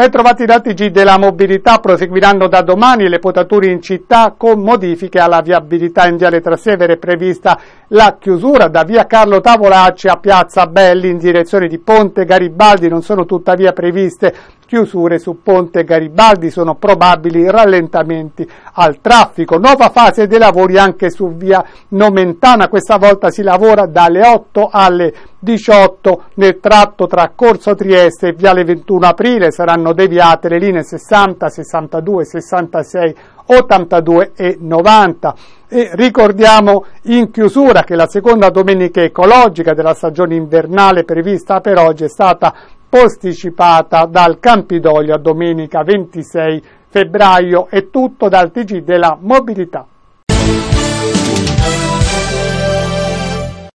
Ben trovati i dati della mobilità, proseguiranno da domani le potature in città con modifiche alla viabilità in Viale Trastevere prevista la chiusura da via Carlo Tavolacci a Piazza Belli in direzione di Ponte Garibaldi, non sono tuttavia previste chiusure su Ponte Garibaldi, sono probabili rallentamenti al traffico. Nuova fase dei lavori anche su via Nomentana, questa volta si lavora dalle 8 alle 10. 18 nel tratto tra Corso Trieste e Viale 21 Aprile saranno deviate le linee 60, 62, 66, 82 e 90. E ricordiamo in chiusura che la seconda domenica ecologica della stagione invernale prevista per oggi è stata posticipata dal Campidoglio a domenica 26 febbraio. È tutto dal TG della mobilità.